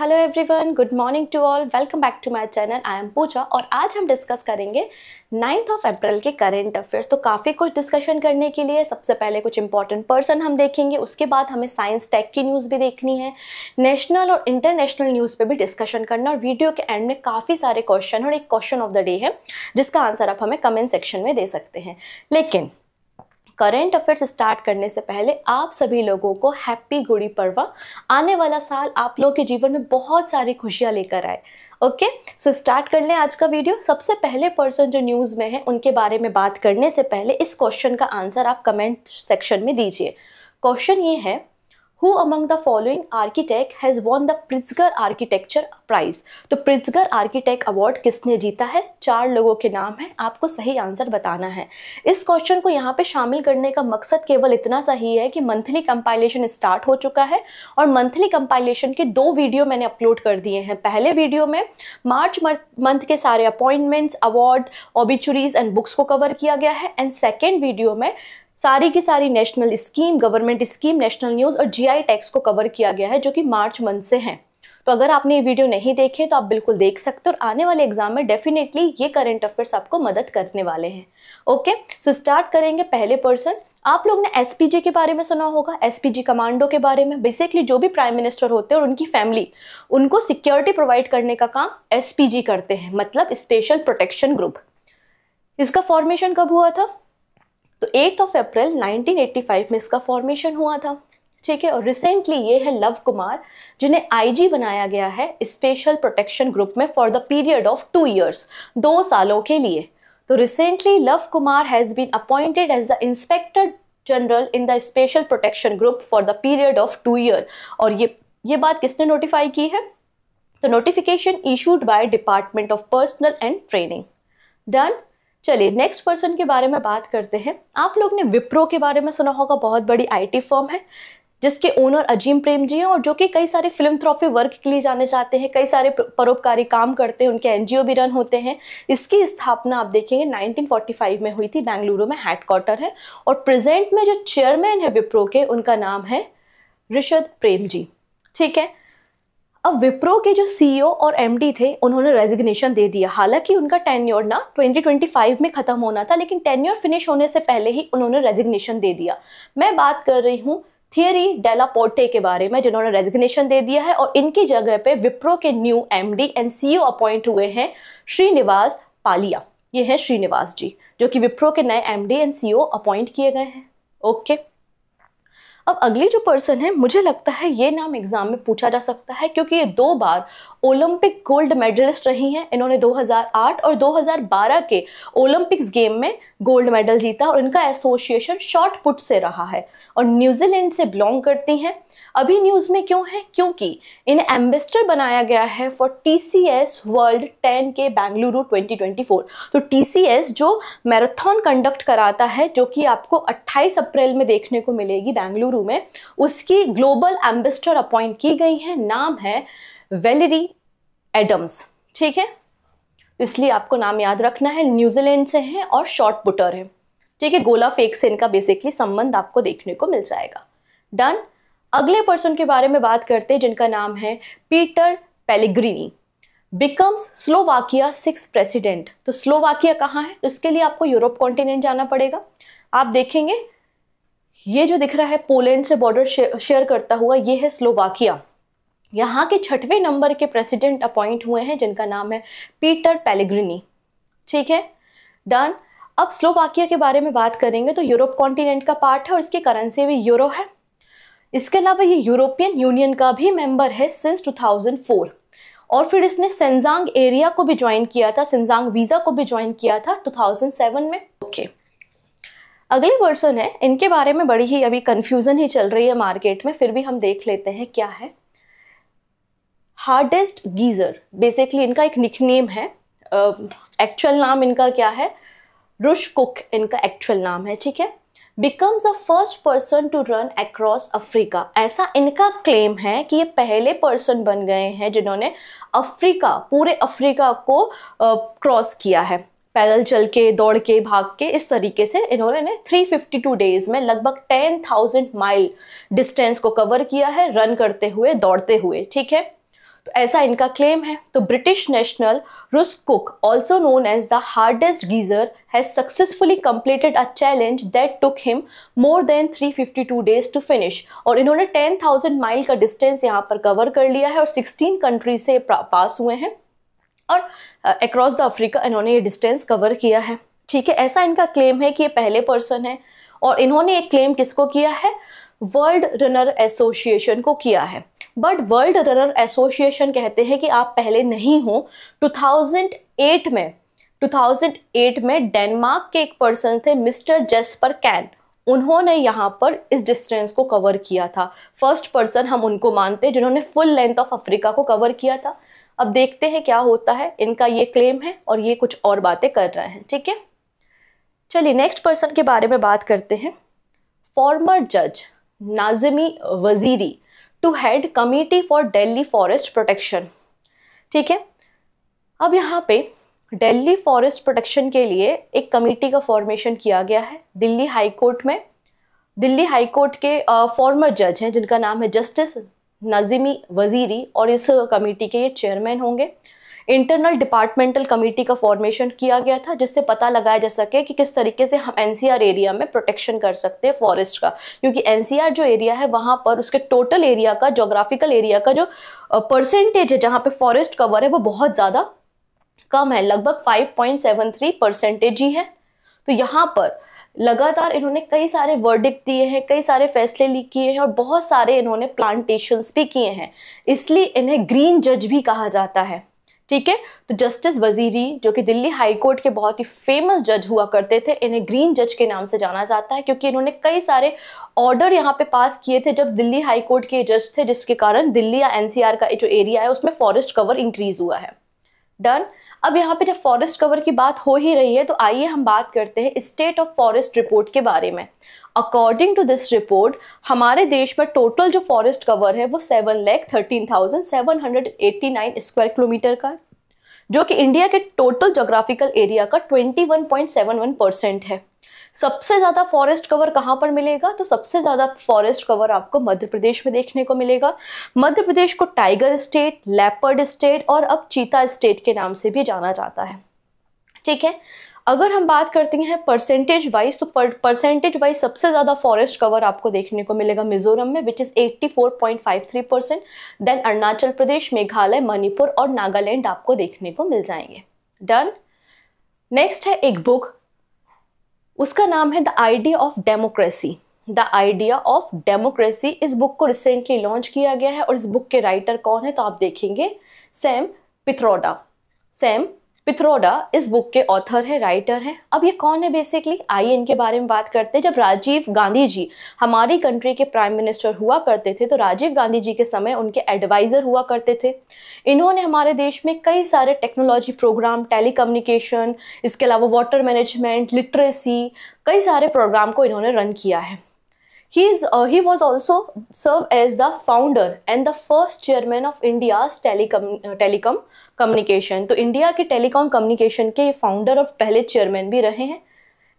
Hello everyone good morning to all welcome back to my channel I am Pooja और आज हम discuss करेंगे ninth of April के current affairs तो काफ़ी कुछ डिस्कशन करने के लिए सबसे पहले कुछ इंपॉर्टेंट पर्सन हम देखेंगे उसके बाद हमें साइंस टेक की न्यूज़ भी देखनी है नेशनल और इंटरनेशनल न्यूज़ पे भी डिस्कशन करना और वीडियो के एंड में काफ़ी सारे क्वेश्चन और एक क्वेश्चन ऑफ द डे है जिसका आंसर आप हमें कमेंट सेक्शन में दे सकते हैं लेकिन करंट अफेयर्स स्टार्ट करने से पहले आप सभी लोगों को हैप्पी गुड़ी पड़वा आने वाला साल आप लोगों के जीवन में बहुत सारी खुशियां लेकर आए ओके सो स्टार्ट कर लें आज का वीडियो सबसे पहले पर्सन जो न्यूज़ में है उनके बारे में बात करने से पहले इस क्वेश्चन का आंसर आप कमेंट सेक्शन में दीजिए क्वेश्चन ये है who among the following architect has won the Pritzker architecture prize तो प्रिजगर आर्किटेक्ट अवार्ड किसने जीता है चार लोगों के नाम है आपको सही आंसर बताना है इस क्वेश्चन को यहाँ पे शामिल करने का मकसद केवल इतना सा ही है कि मंथली कंपाइलेशन स्टार्ट हो चुका है और मंथली कंपाइलेशन के दो वीडियो मैंने अपलोड कर दिए हैं पहले वीडियो में मार्च मंथ के सारे appointments award obituaries and books को कवर किया गया है एंड सेकेंड वीडियो में सारी की सारी national scheme government scheme national news और जीआई टैक्स को कवर किया गया है जो कि मार्च मंथ से है तो अगर आपने ये वीडियो नहीं देखे तो आप बिल्कुल देख सकते हो और आने वाले एग्जाम में डेफिनेटली ये करंट अफेयर्स आपको मदद करने वाले हैं ओके सो स्टार्ट करेंगे पहले पर्सन आप लोग ने एस के बारे में सुना होगा एस कमांडो के बारे में बेसिकली जो भी प्राइम मिनिस्टर होते हैं और उनकी फैमिली उनको सिक्योरिटी प्रोवाइड करने का काम एस करते हैं मतलब स्पेशल प्रोटेक्शन ग्रुप इसका फॉर्मेशन कब हुआ था तो एट ऑफ अप्रैल 1985 में इसका फॉर्मेशन हुआ था ठीक है और रिसेंटली ये है लव कुमार जिन्हें आईजी बनाया गया है स्पेशल प्रोटेक्शन ग्रुप में for the period of two years दो सालों के लिए तो recently Lav Kumar has been appointed as the inspector general in the special protection group for the period of two year और ये ये बात किसने नोटिफाई की है तो notification issued by department of personnel and training done चलिए नेक्स्ट पर्सन के बारे में बात करते हैं आप लोग ने विप्रो के बारे में सुना होगा बहुत बड़ी आईटी फर्म है जिसके ओनर अजीम प्रेम जी हैं और जो कि कई सारे फिल्म थ्रॉफी वर्क के लिए जाने जाते हैं कई सारे परोपकारी काम करते हैं उनके एनजीओ भी रन होते हैं इसकी स्थापना आप देखेंगे 1945 में हुई थी बेंगलुरु में हेडक्वार्टर है और प्रेजेंट में जो चेयरमैन है विप्रो के उनका नाम है ऋषद प्रेम जी ठीक है अब विप्रो के जो सीईओ e और एमडी थे उन्होंने रेजिग्नेशन दे दिया हालांकि उनका टेन्योर ना 2025 में ख़त्म होना था लेकिन टेन्योर फिनिश होने से पहले ही उन्होंने रेजिग्नेशन दे दिया मैं बात कर रही हूँ थियरी डेला पोर्टे के बारे में जिन्होंने रेजिग्नेशन दे दिया है और इनकी जगह पे विप्रो के new MD and CEO appoint हुए हैं श्रीनिवास पालिया ये है श्रीनिवास जी जो कि विप्रो के नए एमडी एंड ओ अपॉइंट किए गए हैं ओके okay. अब अगली जो पर्सन है मुझे लगता है ये नाम एग्जाम में पूछा जा सकता है क्योंकि ये दो बार ओलंपिक गोल्ड मेडलिस्ट रही हैं इन्होंने 2008 और 2012 के ओलंपिक्स गेम में गोल्ड मेडल जीता और इनका एसोसिएशन शॉर्ट पुट से रहा है और न्यूजीलैंड से बिलोंग करती हैं अभी न्यूज़ में क्यों है क्योंकि इन्हें एम्बेसडर बनाया गया है फॉर टी वर्ल्ड 10 के बेंगलुरु 2024 तो टी जो मैराथन कंडक्ट कराता है जो कि आपको 28 अप्रैल में देखने को मिलेगी बेंगलुरु में उसकी ग्लोबल एम्बेसडर अपॉइंट की गई है नाम है वेलरी एडम्स ठीक है इसलिए आपको नाम याद रखना है न्यूजीलैंड से हैं और शॉर्ट पुटर हैं ठीक है गोला फेक से इनका बेसिकली संबंध आपको देखने को मिल जाएगा डन अगले पर्सन के बारे में बात करते हैं जिनका नाम है Peter Pellegrini becomes Slovakia six president तो स्लोवाकिया कहाँ है तो इसके लिए आपको यूरोप कॉन्टिनेंट जाना पड़ेगा आप देखेंगे ये जो दिख रहा है पोलैंड से बॉर्डर शेयर करता हुआ ये है स्लोवाकिया यहाँ के छठवें नंबर के प्रेसिडेंट अपॉइंट हुए हैं जिनका नाम है पीटर पेलिग्रिनी ठीक है डन अब स्लोवाकिया के बारे में बात करेंगे तो यूरोप कॉन्टिनेंट का पार्ट है और इसकी करेंसी भी यूरो है इसके अलावा ये यूरोपियन यूनियन का भी मेंबर है सिंस 2004 और फिर इसने सेंजांग एरिया को भी ज्वाइन किया था सेंजांग वीज़ा को भी ज्वाइन किया था 2007 में ओके okay. अगली पर्सन है इनके बारे में बड़ी ही अभी कंफ्यूजन ही चल रही है मार्केट में फिर भी हम देख लेते हैं क्या है हार्डेस्ट गीज़र बेसिकली इनका एक निकनेम है एक्चुअल uh, नाम इनका क्या है रुश कुक इनका एक्चुअल नाम है ठीक है becomes a first person to run across Africa ऐसा इनका क्लेम है कि ये पहले पर्सन बन गए हैं जिन्होंने अफ्रीका पूरे अफ्रीका को क्रॉस किया है पैदल चल के दौड़ के भाग के इस तरीके से इन्होंने 352 डेज में लगभग 10,000 माइल डिस्टेंस को कवर किया है रन करते हुए दौड़ते हुए ठीक है तो ऐसा इनका क्लेम है तो British national Russ Cook also known as the hardest geezer has successfully completed a challenge that took him more than 352 days to finish और इन्होंने 10,000 माइल का डिस्टेंस यहाँ पर कवर कर लिया है और 16 कंट्री से पास हुए हैं और अक्रॉस द अफ्रीका इन्होंने ये डिस्टेंस कवर किया है ठीक है ऐसा इनका क्लेम है कि ये पहले पर्सन है और इन्होंने एक क्लेम किसको किया है वर्ल्ड रनर एसोसिएशन को किया है बट वर्ल्ड रनर एसोसिएशन कहते हैं कि आप पहले नहीं हो 2008 में 2008 में डेनमार्क के एक पर्सन थे मिस्टर जेस्पर कैन उन्होंने यहाँ पर इस डिस्टेंस को कवर किया था फर्स्ट पर्सन हम उनको मानते जिन्होंने फुल लेंथ ऑफ अफ्रीका को कवर किया था अब देखते हैं क्या होता है इनका ये क्लेम है और ये कुछ और बातें कर रहे हैं ठीक है चलिए नेक्स्ट पर्सन के बारे में बात करते हैं फॉर्मर जज Najmi Waziri to head committee for Delhi forest protection ठीक है अब यहाँ पे डेली फॉरेस्ट प्रोटेक्शन के लिए एक कमेटी का फॉर्मेशन किया गया है दिल्ली हाई कोर्ट में दिल्ली हाई कोर्ट के फॉर्मर जज हैं जिनका नाम है जस्टिस नजीमी वजीरी और इस कमेटी के ये चेयरमैन होंगे इंटरनल डिपार्टमेंटल कमेटी का फॉर्मेशन किया गया था जिससे पता लगाया जा सके कि किस तरीके से हम एनसीआर एरिया में प्रोटेक्शन कर सकते हैं फॉरेस्ट का क्योंकि एनसीआर जो एरिया है वहाँ पर उसके टोटल एरिया का जोग्राफिकल एरिया का जो परसेंटेज है जहाँ पे फॉरेस्ट कवर है वो बहुत ज़्यादा कम है लगभग 5.73 परसेंटेज ही है तो यहाँ पर लगातार इन्होंने कई सारे वर्डिक दिए हैं कई सारे फैसले किए हैं और बहुत सारे इन्होंने प्लांटेशंस भी किए हैं इसलिए इन्हें ग्रीन जज भी कहा जाता है ठीक है तो जस्टिस वजीरी जो कि दिल्ली हाई कोर्ट के बहुत ही फेमस जज हुआ करते थे इन्हें ग्रीन जज के नाम से जाना जाता है क्योंकि इन्होंने कई सारे ऑर्डर यहाँ पे पास किए थे जब दिल्ली हाई कोर्ट के जज थे जिसके कारण दिल्ली या एनसीआर का जो एरिया है उसमें फॉरेस्ट कवर इंक्रीज हुआ है डन अब यहाँ पे जब फॉरेस्ट कवर की बात हो ही रही है तो आइए हम बात करते हैं स्टेट ऑफ फॉरेस्ट रिपोर्ट के बारे में अकॉर्डिंग टू दिस रिपोर्ट हमारे देश में टोटल जो फॉरेस्ट कवर है वो seven lakh thirteen thousand seven hundred eighty nine square kilometre का जो कि इंडिया के टोटल जोग्राफिकल एरिया का twenty one point seven one percent है सबसे ज़्यादा फॉरेस्ट कवर कहाँ पर मिलेगा तो सबसे ज़्यादा फॉरेस्ट कवर आपको मध्य प्रदेश में देखने को मिलेगा मध्य प्रदेश को टाइगर स्टेट लेपर्ड स्टेट और अब चीता स्टेट के नाम से भी जाना जाता है ठीक है अगर हम बात करते हैं परसेंटेज वाइज तो परसेंटेज वाइज सबसे ज़्यादा फॉरेस्ट कवर आपको देखने को मिलेगा मिजोरम में which is 84.53 percent then Arunachal Pradesh Meghalaya Manipur और नागालैंड आपको देखने को मिल जाएंगे डन नेक्स्ट है एक बुक उसका नाम है the idea of democracy the idea of democracy इस बुक को रिसेंटली लॉन्च किया गया है और इस बुक के राइटर कौन है तो आप देखेंगे सैम पिथ्रोडा सैम पिथरोडा इस बुक के ऑथर है राइटर है अब ये कौन है बेसिकली आइए इनके बारे में बात करते हैं जब राजीव गांधी जी हमारी कंट्री के प्राइम मिनिस्टर हुआ करते थे तो राजीव गांधी जी के समय उनके एडवाइज़र हुआ करते थे इन्होंने हमारे देश में कई सारे टेक्नोलॉजी प्रोग्राम टेली इसके अलावा वाटर मैनेजमेंट लिटरेसी कई सारे प्रोग्राम को इन्होंने रन किया है He is uh, he was also served as the founder and the first chairman of India's telecom uh, telecom communication तो इंडिया के टेलीकॉम कम्युनिकेशन के फाउंडर ऑफ पहले चेयरमैन भी रहे हैं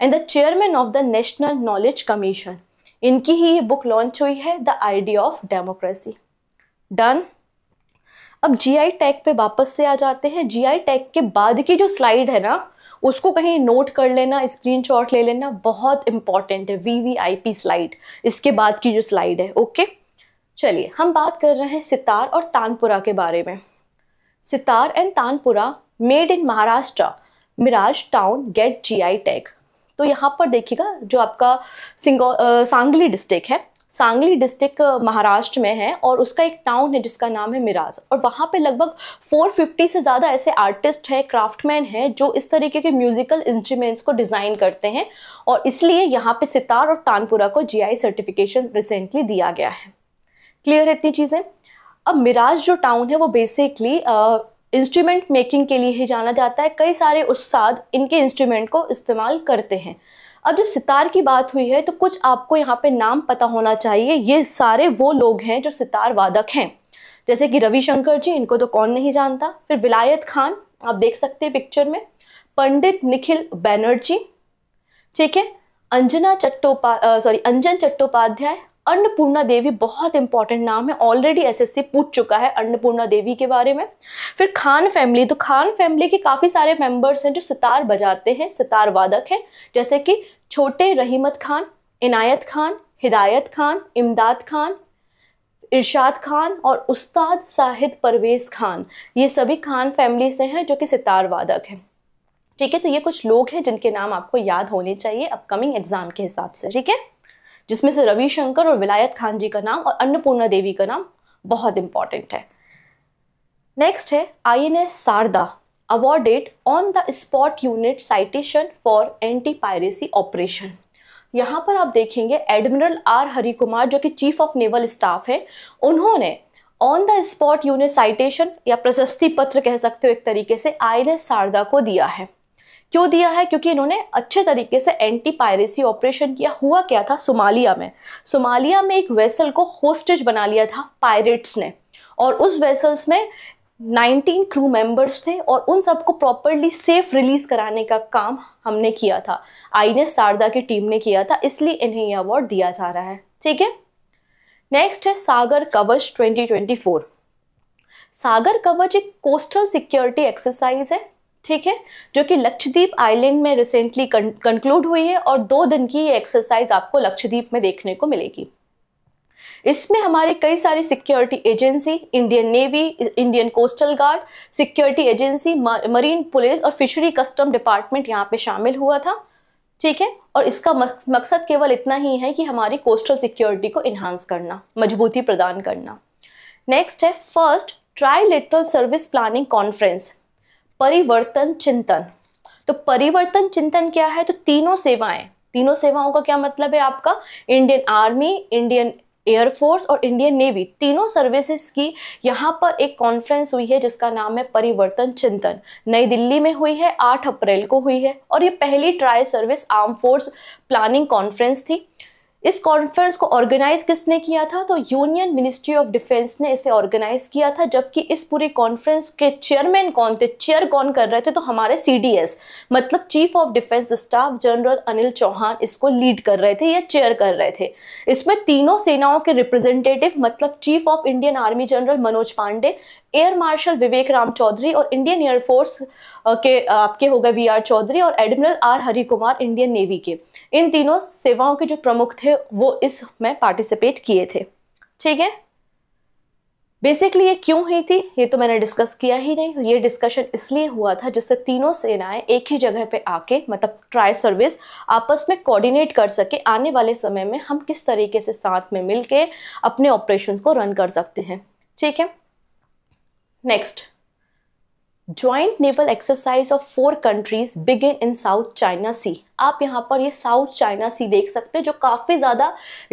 and the chairman of the national knowledge commission इनकी ही ये बुक लॉन्च हुई है the idea of democracy done अब जीआई टैग पे वापस से आ जाते हैं जीआई टैग के बाद की जो स्लाइड है ना उसको कहीं नोट कर लेना स्क्रीनशॉट ले लेना बहुत इंपॉर्टेंट है V V I P slide इसके बाद की जो स्लाइड है ओके चलिए हम बात कर रहे हैं सितार और तानपुरा के बारे में and tanpura made in Maharashtra Miraj town get G I tag तो यहाँ पर देखिएगा जो आपका सिंगो सांगली डिस्ट्रिक्ट है सांगली डिस्ट्रिक्ट महाराष्ट्र में है और उसका एक टाउन है जिसका नाम है मिराज और वहाँ पे लगभग 450 से ज़्यादा ऐसे आर्टिस्ट हैं क्राफ्टमैन हैं जो इस तरीके के म्यूजिकल इंस्ट्रूमेंट्स को डिज़ाइन करते हैं और इसलिए यहाँ पे सितार और तानपुरा को जीआई सर्टिफिकेशन रिसेंटली दिया गया है क्लियर है इतनी चीज़ें अब मिराज जो टाउन है वो बेसिकली इंस्ट्रूमेंट मेकिंग के लिए ही जाना जाता है कई सारे उस्ताद इनके इंस्ट्रूमेंट को इस्तेमाल करते हैं अब जब सितार की बात हुई है तो कुछ आपको यहाँ पे नाम पता होना चाहिए ये सारे वो लोग हैं जो सितार वादक हैं जैसे कि रविशंकर जी इनको तो कौन नहीं जानता फिर विलायत खान आप देख सकते हैं पिक्चर में पंडित निखिल बैनर्जी ठीक है अंजना चट्टोपा सॉरी अंजन चट्टोपाध्याय अन्नपूर्णा देवी बहुत इंपॉर्टेंट नाम है ऑलरेडी एसएससी पूछ चुका है अन्नपूर्णा देवी के बारे में फिर खान फैमिली तो खान फैमिली के काफ़ी सारे मेंबर्स हैं जो सितार बजाते हैं सितार वादक हैं जैसे कि छोटे रहीमत खान इनायत खान हिदायत खान इमदाद खान इरशाद खान और उस्ताद साहिद परवेज़ खान ये सभी खान फैमिली से हैं जो कि सितार वादक हैं ठीक है तो ये कुछ लोग हैं जिनके नाम आपको याद होने चाहिए अपकमिंग एग्ज़ाम के हिसाब से ठीक है जिसमें से रविशंकर और विलायत खान जी का नाम और अन्नपूर्णा देवी का नाम बहुत इंपॉर्टेंट है नेक्स्ट है I N S Sharda awarded on the spot unit citation for anti piracy operation यहाँ पर आप देखेंगे एडमिरल आर हरि कुमार जो कि चीफ ऑफ नेवल स्टाफ है उन्होंने on the spot unit citation या प्रशस्ति पत्र कह सकते हो एक तरीके से आई एन एस शारदा को दिया है क्यों दिया है क्योंकि इन्होंने अच्छे तरीके से एंटी पायरेसी ऑपरेशन किया हुआ क्या था सोमालिया में सोमालिया में एक वेसल को होस्टेज बना लिया था पायरेट्स ने और उस वेसल्स में 19 क्रू मेंबर्स थे और उन सबको प्रॉपरली सेफ रिलीज कराने का काम हमने किया था आई ने शारदा की टीम ने किया था इसलिए इन्हें यह अवार्ड दिया जा रहा है ठीक है नेक्स्ट है सागर कवच 2024 सागर कवच एक कोस्टल सिक्योरिटी एक्सरसाइज है ठीक है जो कि लक्षद्वीप आइलैंड में रिसेंटली कंक्लूड हुई है और दो दिन की ये एक्सरसाइज आपको लक्षद्वीप में देखने को मिलेगी इसमें हमारे कई सारी security agency Indian navy Indian coastal guard security agency marine police और फिशरी कस्टम डिपार्टमेंट यहाँ पे शामिल हुआ था ठीक है और इसका मकसद केवल इतना ही है कि हमारी कोस्टल सिक्योरिटी को इन्हांस करना मजबूती प्रदान करना नेक्स्ट है first tri service planning conference Parivartan Chintan तो परिवर्तन चिंतन क्या है तो तीनों सेवाएं तीनों सेवाओं का क्या मतलब है आपका इंडियन आर्मी इंडियन एयरफोर्स और इंडियन नेवी तीनों सर्विसेज की यहाँ पर एक कॉन्फ्रेंस हुई है जिसका नाम है परिवर्तन चिंतन नई दिल्ली में हुई है 8 अप्रैल को हुई है और ये पहली tri service arm force planning conference थी इस कॉन्फ्रेंस को ऑर्गेनाइज किसने किया था तो यूनियन मिनिस्ट्री ऑफ डिफेंस ने इसे ऑर्गेनाइज किया था जबकि इस पूरी कॉन्फ्रेंस के चेयरमैन कौन थे चेयर कौन कर रहे थे तो हमारे सीडीएस मतलब chief of defence staff general Anil Chauhan इसको लीड कर रहे थे या चेयर कर रहे थे इसमें तीनों सेनाओं के रिप्रेजेंटेटिव मतलब chief of Indian army general Manoj Pande air marshal Vivek Ram Chaudhari और इंडियन एयरफोर्स के आपके हो गए वी आर चौधरी और admiral R Hari Kumar Indian navy के इन तीनों सेवाओं के जो प्रमुख थे वो इसमें पार्टिसिपेट किए थे ठीक है बेसिकली ये क्यों हुई थी ये तो मैंने डिस्कस किया ही नहीं ये डिस्कशन इसलिए हुआ था जिससे तीनों सेनाएं एक ही जगह पे आके मतलब ट्राई सर्विस आपस में कोऑर्डिनेट कर सके आने वाले समय में हम किस तरीके से साथ में मिलके अपने ऑपरेशंस को रन कर सकते हैं ठीक है next joint naval exercise of four countries begin in South China Sea आप यहाँ पर ये साउथ चाइना सी देख सकते हैं जो काफ़ी ज़्यादा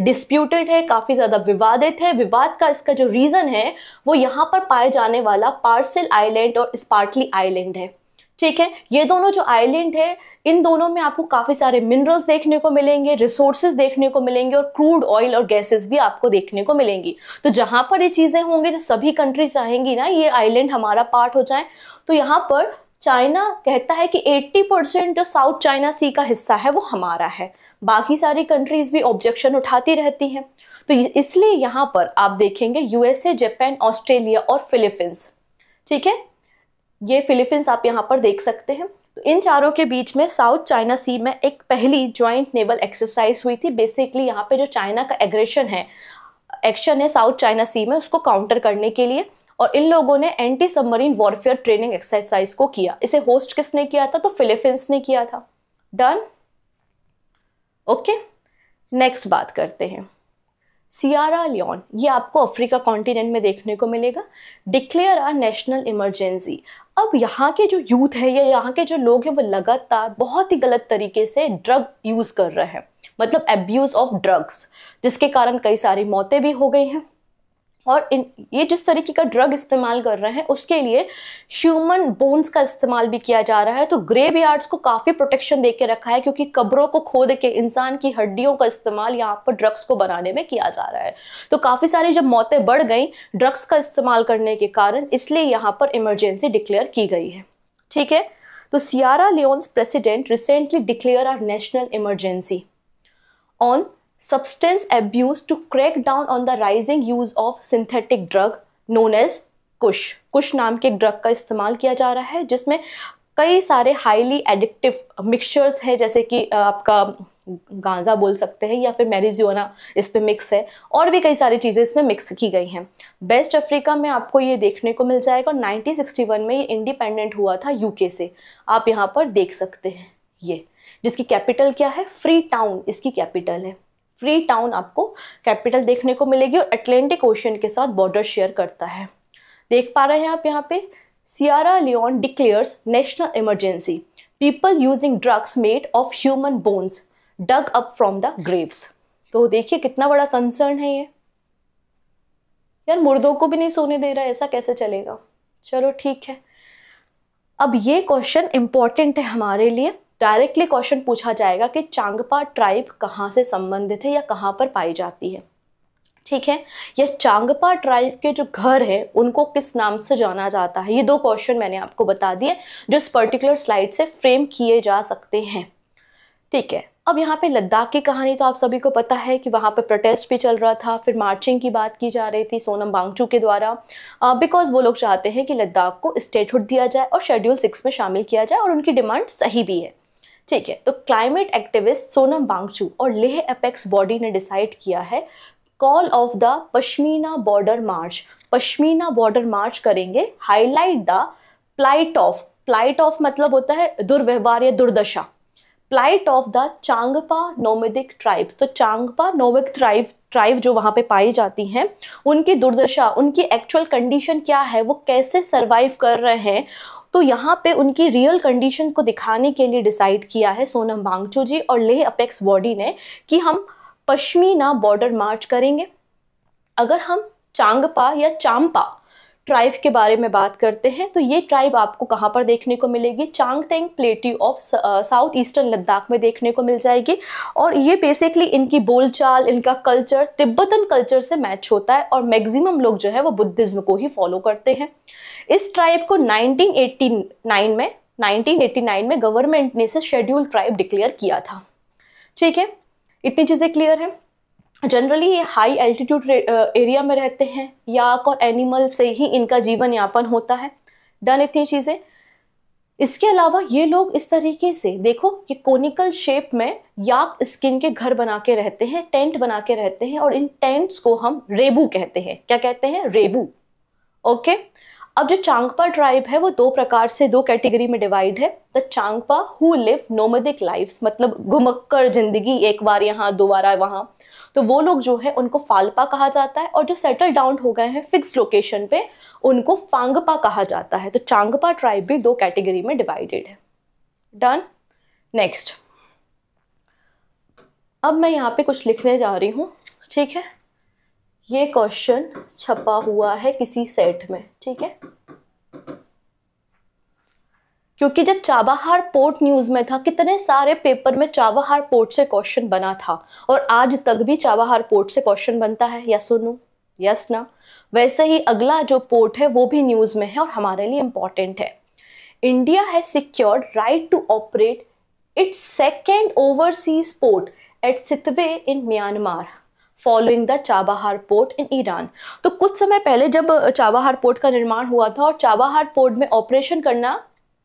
डिस्प्यूटेड है काफ़ी ज़्यादा विवादित है विवाद का इसका जो रीज़न है वो यहाँ पर पाए जाने वाला पार्सल आइलैंड और स्पार्टली आइलैंड है ठीक है ये दोनों जो आइलैंड है इन दोनों में आपको काफ़ी सारे मिनरल्स देखने को मिलेंगे रिसोर्सेज देखने को मिलेंगे और क्रूड ऑयल और गैसेस भी आपको देखने को मिलेंगी तो जहाँ पर ये चीज़ें होंगी तो सभी कंट्री चाहेंगी ना ये आइलैंड हमारा पार्ट हो जाए तो यहाँ पर चाइना कहता है कि 80 परसेंट जो साउथ चाइना सी का हिस्सा है वो हमारा है बाकी सारी कंट्रीज भी ऑब्जेक्शन उठाती रहती हैं तो इसलिए यहाँ पर आप देखेंगे यूएसए जापान ऑस्ट्रेलिया और फिलीपींस ठीक है ये फिलीपींस आप यहाँ पर देख सकते हैं तो इन चारों के बीच में साउथ चाइना सी में एक पहली ज्वाइंट नेवल एक्सरसाइज हुई थी बेसिकली यहाँ पे जो चाइना का एग्रेशन है एक्शन है साउथ चाइना सी में उसको काउंटर करने के लिए और इन लोगों ने anti submarine warfare training exercise को किया इसे होस्ट किसने किया था तो फिलिपींस ने किया था डन ओके नेक्स्ट बात करते हैं सियारा लियोन ये आपको अफ्रीका कॉन्टिनेंट में देखने को मिलेगा डिक्लेयर आ नेशनल इमरजेंसी अब यहाँ के जो यूथ है या यहाँ के जो लोग हैं वो लगातार बहुत ही गलत तरीके से ड्रग यूज़ कर रहे हैं मतलब एब्यूज़ ऑफ ड्रग्स जिसके कारण कई सारी मौतें भी हो गई हैं और इन ये जिस तरीके का ड्रग इस्तेमाल कर रहे हैं उसके लिए ह्यूमन बोन्स का इस्तेमाल भी किया जा रहा है तो ग्रेव यार्ड्स को काफ़ी प्रोटेक्शन दे के रखा है क्योंकि कब्रों को खोद के इंसान की हड्डियों का इस्तेमाल यहाँ पर ड्रग्स को बनाने में किया जा रहा है तो काफ़ी सारी जब मौतें बढ़ गई ड्रग्स का इस्तेमाल करने के कारण इसलिए यहाँ पर इमरजेंसी डिक्लेयर की गई है ठीक है तो Sierra Leone's president recently declare are national emergency on substance abuse to crack down on the rising use of synthetic drug known as kush kush नाम के ड्रग का इस्तेमाल किया जा रहा है जिसमें कई सारे हाईली एडिक्टिव मिक्सचर्स हैं जैसे कि आपका गांजा बोल सकते हैं या फिर मैरिजोना इस पर मिक्स है और भी कई सारी चीज़ें इसमें मिक्स की गई हैं बेस्ट अफ्रीका में आपको ये देखने को मिल जाएगा और 1961 में ये इंडिपेंडेंट हुआ था यूके से आप यहाँ पर देख सकते हैं ये जिसकी कैपिटल क्या है फ्री टाउन इसकी कैपिटल है फ्री टाउन आपको कैपिटल देखने को मिलेगी और अटलांटिक ओशन के साथ बॉर्डर शेयर करता है देख पा रहे हैं आप यहाँ पे Sierra Leone declares national emergency people using drugs made of human bones dug up from the graves तो देखिए कितना बड़ा कंसर्न है ये यार मुर्दों को भी नहीं सोने दे रहा ऐसा कैसे चलेगा चलो ठीक है अब ये क्वेश्चन इंपॉर्टेंट है हमारे लिए डायरेक्टली क्वेश्चन पूछा जाएगा कि चांगपा ट्राइब कहाँ से संबंधित है या कहाँ पर पाई जाती है ठीक है यह चांगपा ट्राइब के जो घर है उनको किस नाम से जाना जाता है ये दो क्वेश्चन मैंने आपको बता दिए जो इस पर्टिकुलर स्लाइड से फ्रेम किए जा सकते हैं ठीक है अब यहाँ पे लद्दाख की कहानी तो आप सभी को पता है कि वहाँ पे प्रोटेस्ट भी चल रहा था फिर मार्चिंग की बात की जा रही थी सोनम बांगचू के द्वारा बिकॉज वो लोग चाहते हैं कि लद्दाख को स्टेटहुड दिया जाए और शेड्यूल सिक्स में शामिल किया जाए और उनकी डिमांड सही भी है ठीक है तो क्लाइमेट एक्टिविस्ट सोनम बांगचू और लेह एपेक्स बॉडी ने डिसाइड किया है call off the Pashmina border march Pashmina border march करेंगे highlight the plight of plight of मतलब होता है दुर्व्यवहार या दुर्दशा plight of the Changpa nomadic tribes तो चांगपा नोमिक ट्राइब ट्राइब जो वहाँ पे पाई जाती हैं उनकी दुर्दशा उनकी एक्चुअल कंडीशन क्या है वो कैसे सर्वाइव कर रहे हैं तो यहाँ पे उनकी रियल कंडीशन को दिखाने के लिए डिसाइड किया है सोनम बांगचो जी और लेह अपेक्स बॉडी ने कि हम पश्मीना बॉर्डर मार्च करेंगे अगर हम चांगपा या चांपा ट्राइब के बारे में बात करते हैं तो ये ट्राइब आपको कहाँ पर देखने को मिलेगी चांगतेंग प्लेटी ऑफ साउथ ईस्टर्न लद्दाख में देखने को मिल जाएगी और ये बेसिकली इनकी बोलचाल इनका कल्चर तिब्बतन कल्चर से मैच होता है और मैक्सिमम लोग जो है वो बुद्धिज्म को ही फॉलो करते हैं इस ट्राइब को 1989 में 1989 में गवर्नमेंट ने इसे शेड्यूल ट्राइब डिक्लेयर किया था ठीक है इतनी चीज़ें क्लियर हैं जनरली ये हाई एल्टीट्यूड एरिया में रहते हैं याक और एनिमल से ही इनका जीवन यापन होता है डन इतनी चीज़ें इसके अलावा ये लोग इस तरीके से देखो ये कोनिकल शेप में याक स्किन के घर बना के रहते हैं टेंट बना के रहते हैं और इन टेंट्स को हम रेबू कहते हैं क्या कहते हैं रेबू ओके अब जो चांगपा ट्राइब है वो दो प्रकार से दो कैटेगरी में डिवाइड है the Changpa who live nomadic life मतलब घुमक्कर जिंदगी एक बार यहाँ दोबारा वहाँ तो वो लोग जो है उनको फालपा कहा जाता है और जो सेटल डाउन हो गए हैं फिक्स लोकेशन पे उनको फांगपा कहा जाता है तो चांगपा ट्राइब भी दो कैटेगरी में डिवाइडेड है डन नेक्स्ट अब मैं यहाँ पे कुछ लिखने जा रही हूँ ठीक है ये क्वेश्चन छपा हुआ है किसी सेट में ठीक है क्योंकि जब चाबाहार पोर्ट न्यूज में था कितने सारे पेपर में चाबाहार पोर्ट से क्वेश्चन बना था और आज तक भी चाबाहार पोर्ट से क्वेश्चन बनता है या सुनू यस ना वैसे ही अगला जो पोर्ट है वो भी न्यूज में है और हमारे लिए इंपॉर्टेंट है India has secured right to operate its second overseas port at Sittwe in Myanmar following the Chabahar port in Iran तो कुछ समय पहले जब चाबाहार पोर्ट का निर्माण हुआ था और चाबाहार पोर्ट में ऑपरेशन करना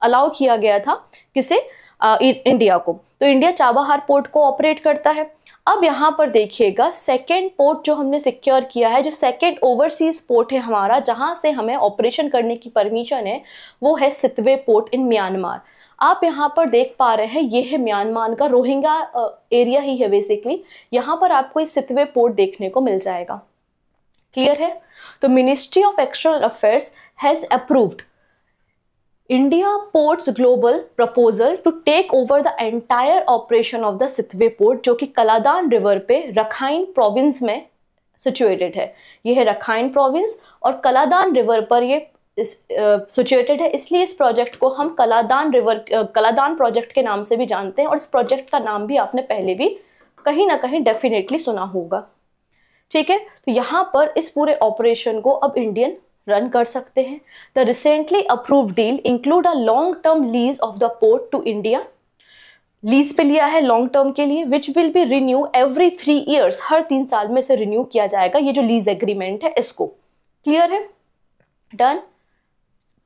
अलाउ किया गया था किसे आ, इंडिया को तो इंडिया चाबाहार पोर्ट को ऑपरेट करता है अब यहाँ पर देखिएगा सेकेंड पोर्ट जो हमने सिक्योर किया है जो सेकेंड ओवरसीज पोर्ट है हमारा जहाँ से हमें ऑपरेशन करने की परमिशन है वो है सितवे पोर्ट इन म्यांमार आप यहाँ पर देख पा रहे हैं ये है म्यांमार का रोहिंगा एरिया ही है बेसिकली यहाँ पर आपको इस सितवे पोर्ट देखने को मिल जाएगा क्लियर है तो ministry of external affairs has approved India Ports Global proposal to take over the entire operation of the Sittwe port जो कि कलादान रिवर पे रखाइन प्रोविंस में सिचुएटेड है ये है रखाइन प्रोविंस और कलादान रिवर पर ये सिचुएटेड uh, है इसलिए इस प्रोजेक्ट को हम Kaladan river uh, Kaladan project के नाम से भी जानते हैं और इस प्रोजेक्ट का नाम भी आपने पहले भी कहीं ना कहीं डेफिनेटली सुना होगा ठीक है तो यहाँ पर इस पूरे ऑपरेशन को अब इंडियन रन कर सकते हैं the recently approve deal include a long term lease of the port to India lease पे लिया है लॉन्ग टर्म के लिए which will be renew every three years हर तीन साल में से रिन्यू किया जाएगा ये जो लीज एग्रीमेंट है इसको क्लियर है डन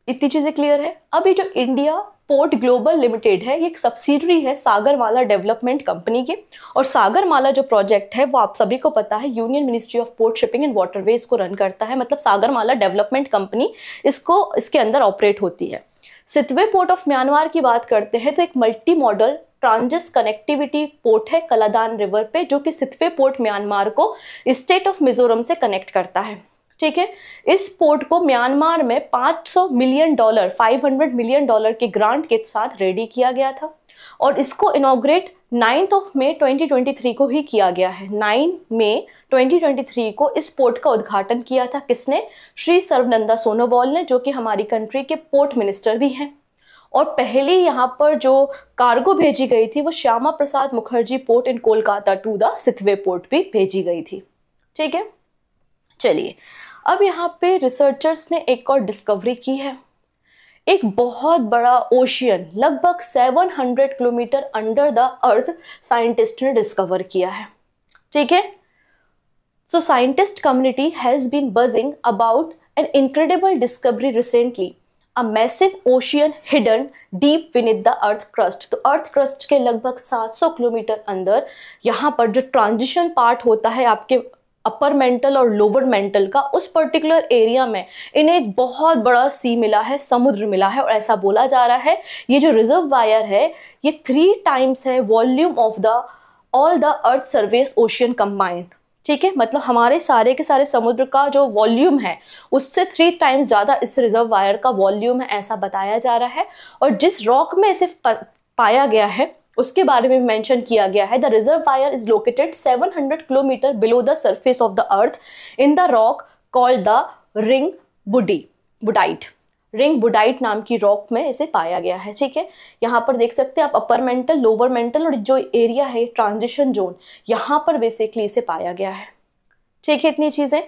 इतनी चीज़ें क्लियर है अभी जो इंडिया पोर्ट ग्लोबल लिमिटेड है ये एक सब्सिडरी है सागरमाला डेवलपमेंट कंपनी की और सागरमाला जो प्रोजेक्ट है वो आप सभी को पता है union ministry of port shipping and waterways को रन करता है मतलब सागरमाला डेवलपमेंट कंपनी इसको इसके अंदर ऑपरेट होती है सितवे पोर्ट ऑफ म्यांमार की बात करते हैं तो एक multi modal transit connectivity port है कलादान रिवर पे जो कि सितवे पोर्ट म्यांमार को स्टेट ऑफ मिजोरम से कनेक्ट करता है ठीक है इस पोर्ट को म्यांमार में 500 मिलियन डॉलर 500 मिलियन डॉलर के ग्रांट के साथ रेडी किया गया था और इसको इनोग्रेट नाइन्थ ऑफ मे 2023 को ही किया गया है 9 मई 2023 को इस पोर्ट का उद्घाटन किया था किसने श्री सर्वनंदा सोनोवाल ने जो कि हमारी कंट्री के पोर्ट मिनिस्टर भी हैं और पहले यहाँ पर जो कार्गो भेजी गई थी वो Shyama Prasad Mukherjee port in Kolkata to the Sittwe port भी भेजी गई थी ठीक है चलिए अब यहाँ पे रिसर्चर्स ने एक और डिस्कवरी की है एक बहुत बड़ा ओशियन लगभग 700 kilometre under the earth scientist ने डिस्कवर किया है ठीक है so scientist community has been buzzing about an incredible discovery recently a massive ocean hidden deep beneath the earth crust तो अर्थ क्रस्ट के लगभग 700 किलोमीटर अंदर यहाँ पर जो ट्रांजिशन पार्ट होता है आपके अपर मेंटल और लोअर मेंटल का उस पर्टिकुलर एरिया में इन्हें एक बहुत बड़ा सी मिला है समुद्र मिला है और ऐसा बोला जा रहा है ये जो रिजर्व वायर है ये थ्री टाइम्स है volume of the all the earth surface ocean combined ठीक है मतलब हमारे सारे के सारे समुद्र का जो वॉल्यूम है उससे थ्री टाइम्स ज़्यादा इस रिजर्व वायर का वॉल्यूम है ऐसा बताया जा रहा है और जिस रॉक में इसे पाया गया है उसके बारे में मेंशन किया गया है the reservoir is located 700 kilometre below the surface of the earth in the rock called the ringwoodite ring बुडाइट नाम की रॉक में इसे पाया गया है ठीक है यहाँ पर देख सकते हैं आप अपर मेंटल लोअर मेंटल और जो एरिया है ट्रांजिशन जोन यहाँ पर बेसिकली इसे पाया गया है ठीक है इतनी चीज़ें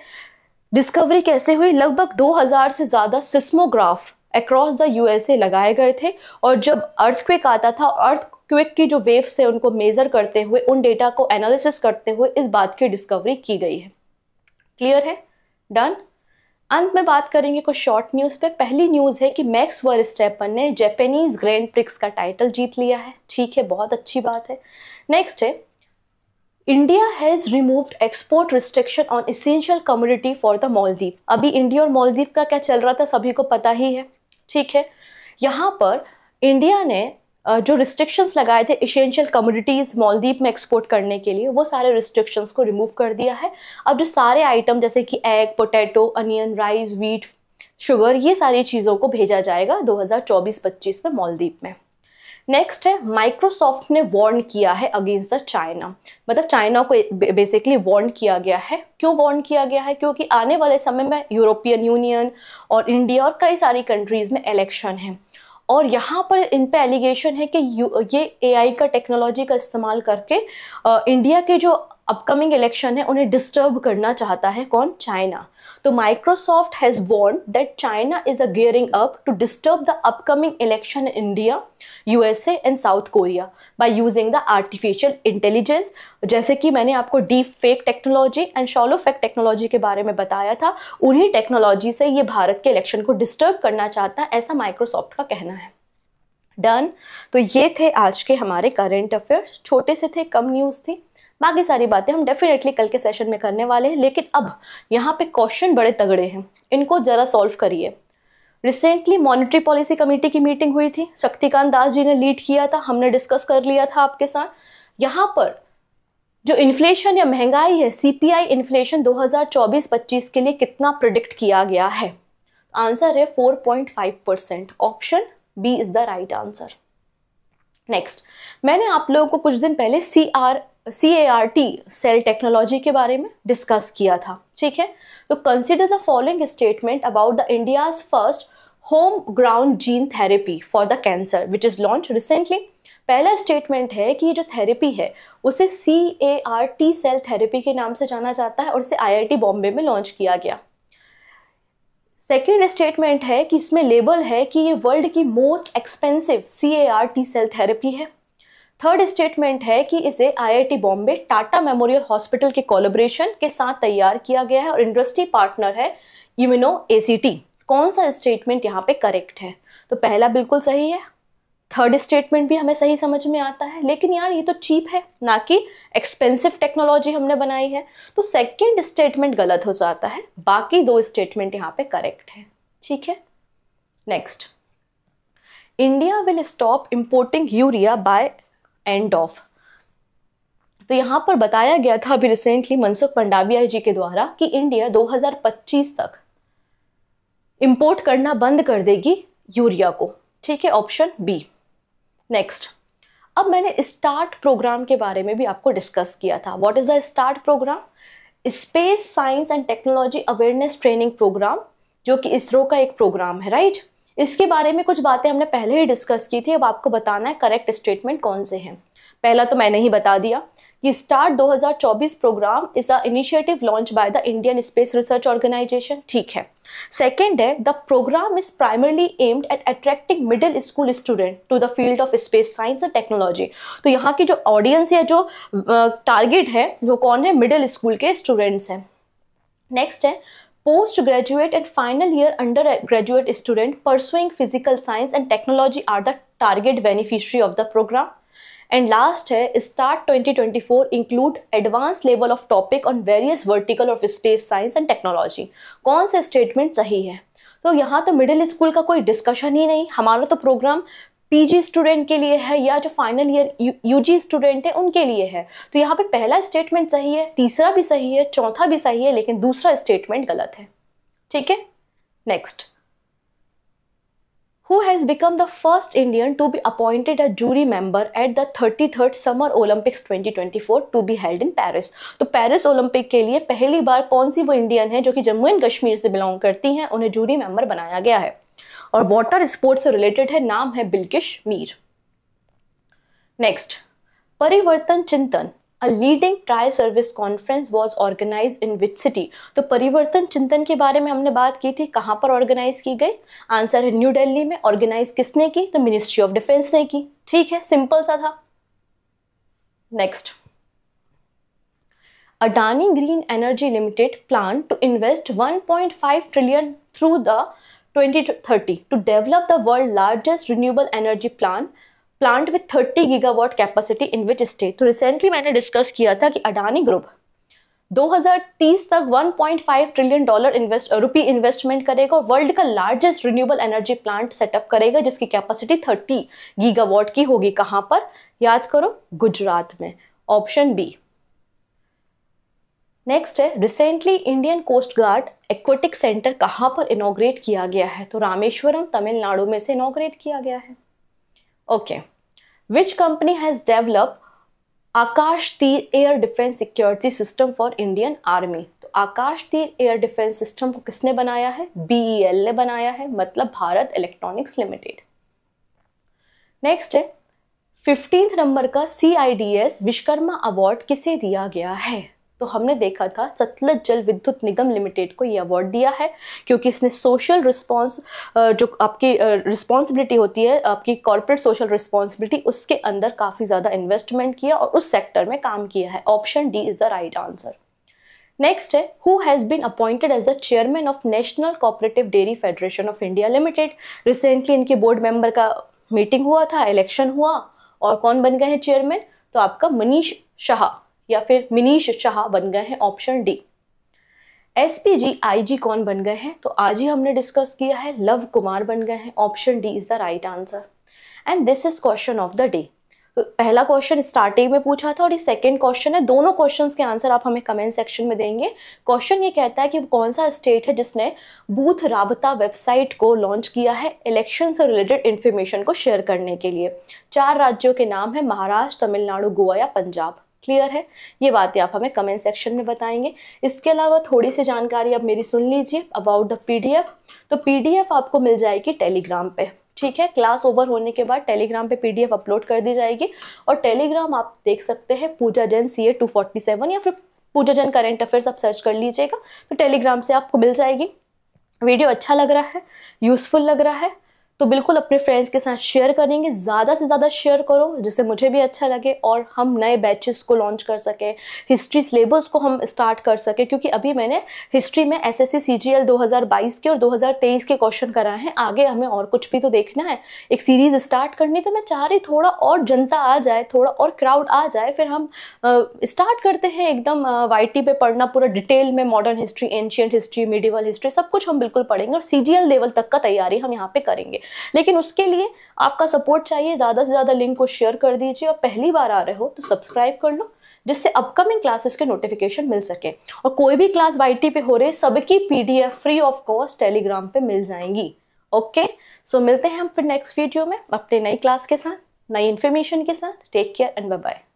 डिस्कवरी कैसे हुई लगभग 2000 से ज़्यादा सिस्मोग्राफ अक्रॉस द यूएसए लगाए गए थे और जब अर्थक्वेक आता था अर्थ क्विक की जो वेव्स है उनको मेज़र करते हुए उन डेटा को एनालिसिस करते हुए इस बात की डिस्कवरी की गई है क्लियर है डन अंत में बात करेंगे कुछ शॉर्ट न्यूज़ पे पहली न्यूज़ है कि मैक्स वर स्टेपन ने जापानीज ग्रैंड प्रिक्स का टाइटल जीत लिया है ठीक है बहुत अच्छी बात है नेक्स्ट है India has removed export restriction on essential community for the Maldives अभी इंडिया और मालदीव का क्या चल रहा था सभी को पता ही है ठीक है यहाँ पर इंडिया ने जो रिस्ट्रिक्शंस लगाए थे इसेंशियल कमोडिटीज़ मालदीप में एक्सपोर्ट करने के लिए वो सारे रिस्ट्रिक्शंस को रिमूव कर दिया है अब जो सारे आइटम जैसे कि egg potato onion rice wheat sugar ये सारी चीज़ों को भेजा जाएगा 2024-25 में मालदीप में नेक्स्ट है माइक्रोसॉफ्ट ने वार्न किया है अगेंस्ट द चाइना मतलब चाइना को बेसिकली वार्न किया गया है क्यों वार्न किया गया है क्योंकि आने वाले समय में यूरोपियन यूनियन और इंडिया और कई सारी कंट्रीज़ में इलेक्शन है और यहाँ पर इन पर एलिगेशन है कि ये एआई का टेक्नोलॉजी का इस्तेमाल करके इंडिया के जो अपकमिंग इलेक्शन है उन्हें डिस्टर्ब करना चाहता है कौन चाइना तो Microsoft has warned that China is a gearing up to disturb the upcoming election in India USA and South Korea by using the artificial intelligence जैसे कि मैंने आपको deep fake technology and shallow fake technology के बारे में बताया था उन्हीं टेक्नोलॉजी से ये भारत के इलेक्शन को डिस्टर्ब करना चाहता है ऐसा माइक्रोसॉफ्ट का कहना है डन तो ये थे आज के हमारे करंट अफेयर्स छोटे से थे कम न्यूज़ थी बाकी सारी बातें हम डेफिनेटली कल के सेशन में करने वाले हैं लेकिन अब यहाँ पे क्वेश्चन बड़े तगड़े हैं इनको ज़रा सॉल्व करिए रिसेंटली मॉनिटरी पॉलिसी कमेटी की मीटिंग हुई थी शक्तिकांत दास जी ने लीड किया था हमने डिस्कस कर लिया था आपके साथ यहाँ पर जो इन्फ्लेशन या महंगाई है सीपीआई इन्फ्लेशन चौबीस पच्चीस के लिए कितना प्रिडिक्ट किया गया है आंसर है five percent option B is the right answer next मैंने आप लोगों को कुछ दिन पहले C R C A R T cell technology के बारे में डिस्कस किया था ठीक है तो consider the following statement about the India first home ground gene therapy for the cancer which is launch recently पहला स्टेटमेंट है कि ये जो थेरेपी है उसे C A R T cell therapy के नाम से जाना जाता है और इसे टी बॉम्बे में लॉन्च किया गया सेकेंड स्टेटमेंट है कि इसमें लेबल है कि ये वर्ल्ड की most expensive C A R T cell therapy है थर्ड स्टेटमेंट है कि इसे IIT Bombay Tata Memorial Hospital के कोलेब्रेशन के साथ तैयार किया गया है और इंडस्ट्री पार्टनर है यूमिनो ए कौन सा स्टेटमेंट यहाँ पे करेक्ट है तो पहला बिल्कुल सही है थर्ड स्टेटमेंट भी हमें सही समझ में आता है लेकिन यार ये तो चीप है ना कि एक्सपेंसिव टेक्नोलॉजी हमने बनाई है तो सेकेंड स्टेटमेंट गलत हो जाता है बाकी दो स्टेटमेंट यहाँ पे करेक्ट है ठीक है next India will stop importing urea by end of तो यहाँ पर बताया गया था अभी रिसेंटली मनसुख पंडाविया जी के द्वारा कि इंडिया 2025 तक इंपोर्ट करना बंद कर देगी यूरिया को ठीक है ऑप्शन बी नेक्स्ट अब मैंने स्टार्ट प्रोग्राम के बारे में भी आपको डिस्कस किया था what is the START programme space science and technology awareness training programme जो कि इसरो का एक प्रोग्राम है राइट right? इसके बारे में कुछ बातें हमने पहले ही डिस्कस की थी अब आपको बताना है करेक्ट स्टेटमेंट कौन से हैं पहला तो मैंने ही बता दिया कि START 2024 programme is a initiative launch by the Indian Space Research Organisation ठीक है सेकेंड है the programme is primarily aimed at attracting middle school student to the field of space science and technology तो यहाँ की जो audience या जो target है वो कौन है मिडिल स्कूल के स्टूडेंट्स हैं नेक्स्ट है postgraduate and final year undergraduate student pursuing physical science and technology are the target beneficiary of the programme and last है START 2024 include advance level of topic on various vertical of space science and technology कौन सा statement सही है तो यहाँ तो middle school का कोई डिस्कशन ही नहीं हमारा तो प्रोग्राम पीजी स्टूडेंट के लिए है या जो फाइनल ईयर यूजी स्टूडेंट है उनके लिए है तो यहाँ पे पहला स्टेटमेंट सही है तीसरा भी सही है चौथा भी सही है लेकिन दूसरा स्टेटमेंट गलत है ठीक है next who has become the first Indian to be appointed a jury member at the 33rd Summer Olympics 2024 to be held in Paris तो पेरिस ओलंपिक के लिए पहली बार कौन सी वो इंडियन है जो कि जम्मू एंड कश्मीर से बिलोंग करती हैं उन्हें जूरी मेंबर बनाया गया है और वाटर स्पोर्ट्स से रिलेटेड है नाम है बिल्किश Mir next Parivartan Chintan a leading tri service conference was organise in which city तो परिवर्तन चिंतन के बारे में हमने बात की थी कहाँ पर ऑर्गेनाइज की गई आंसर है न्यू दिल्ली में ऑर्गेनाइज किसने की तो मिनिस्ट्री ऑफ डिफेंस ने की ठीक है सिंपल सा था next Adani green energy limited plan to invest 1.5 trillion through the 2030 to develop the world's largest renewable energy plant plant with 30 gigawatt capacity in which state तो रिसेंटली मैंने डिस्कस किया था कि अडानी ग्रुप 2030 तक 1.5 trillion dollar invest rupee investment करेगा और world का largest renewable energy plant set up करेगा जिसकी कैपेसिटी 30 गीगावाट की होगी कहां पर याद करो गुजरात में ऑप्शन बी नेक्स्ट है recently Indian Coast Guard aquatic centre कहाँ पर इनोग्रेट किया गया है तो रामेश्वरम तमिलनाडु में से इनोग्रेट किया गया है okay which company has develop Akash Teer air defence security system for Indian Army तो Akash Teer air defence system को किसने बनाया है बीईएल e ने बनाया है मतलब भारत इलेक्ट्रॉनिक्स लिमिटेड नेक्स्ट है फिफ्टींथ नंबर का सी विश्वकर्मा अवार्ड किसे दिया गया है तो हमने देखा था सतलज जल विद्युत निगम लिमिटेड को ये अवार्ड दिया है क्योंकि इसने सोशल रिस्पॉन्स जो आपकी रिस्पॉन्सिबिलिटी होती है आपकी कॉरपोरेट सोशल रिस्पॉन्सिबिलिटी उसके अंदर काफ़ी ज़्यादा इन्वेस्टमेंट किया और उस सेक्टर में काम किया है option D is the right answer next है who has been appointed as the chairman of National Cooperative Dairy Federation of India Limited recently इनके बोर्ड मेंबर का मीटिंग हुआ था इलेक्शन हुआ और कौन बन गए हैं चेयरमैन तो आपका मनीष शाह या फिर मिनीश शाह बन गए हैं option D S P G I G कौन बन गए हैं तो आज ही हमने डिस्कस किया है लव कुमार बन गए हैं option D is the right answer and this is question of the day तो पहला क्वेश्चन स्टार्टिंग में पूछा था और ये सेकंड क्वेश्चन है दोनों क्वेश्चंस के आंसर आप हमें कमेंट सेक्शन में देंगे क्वेश्चन ये कहता है कि कौन सा स्टेट है जिसने बूथ राबता वेबसाइट को लॉन्च किया है इलेक्शन से रिलेटेड इन्फॉर्मेशन को शेयर करने के लिए चार राज्यों के नाम है महाराष्ट्र तमिलनाडु गोवा या पंजाब क्लियर है ये बातें आप हमें कमेंट सेक्शन में बताएंगे इसके अलावा थोड़ी सी जानकारी आप मेरी सुन लीजिए अबाउट द पीडीएफ तो पीडीएफ आपको मिल जाएगी टेलीग्राम पे ठीक है क्लास ओवर होने के बाद टेलीग्राम पे पीडीएफ अपलोड कर दी जाएगी और टेलीग्राम आप देख सकते हैं Pooja Jain C A two forty seven या फिर पूजा जैन करेंट अफेयर्स आप सर्च कर लीजिएगा तो टेलीग्राम से आपको मिल जाएगी वीडियो अच्छा लग रहा है यूज़फुल लग रहा है तो बिल्कुल अपने फ्रेंड्स के साथ शेयर करेंगे ज़्यादा से ज़्यादा शेयर करो जिससे मुझे भी अच्छा लगे और हम नए बैचेस को लॉन्च कर सकें हिस्ट्री सिलेबस को हम स्टार्ट कर सकें क्योंकि अभी मैंने हिस्ट्री में एस एस सी के और 2023 के क्वेश्चन कराए हैं आगे हमें और कुछ भी तो देखना है एक सीरीज़ स्टार्ट करनी तो मैं चाह रही थोड़ा और जनता आ जाए थोड़ा और क्राउड आ जाए फिर हम स्टार्ट करते हैं एकदम वाई टी पे पढ़ना पूरा डिटेल में modern history ancient history medieval history सब कुछ हम बिल्कुल पढ़ेंगे और सी लेवल तक का तैयारी हम यहाँ पे करेंगे लेकिन उसके लिए आपका सपोर्ट चाहिए ज़्यादा से ज़्यादा लिंक को शेयर कर दीजिए और पहली बार आ रहे हो तो सब्सक्राइब कर लो जिससे अपकमिंग क्लासेस के नोटिफिकेशन मिल सके और कोई भी क्लास वाई पे हो रहे सबकी PDF free of cost Telegram पे मिल जाएंगी ओके okay? सो so, मिलते हैं हम फिर नेक्स्ट वीडियो में अपने नई क्लास के साथ नई इन्फॉर्मेशन के साथ take care and bye bye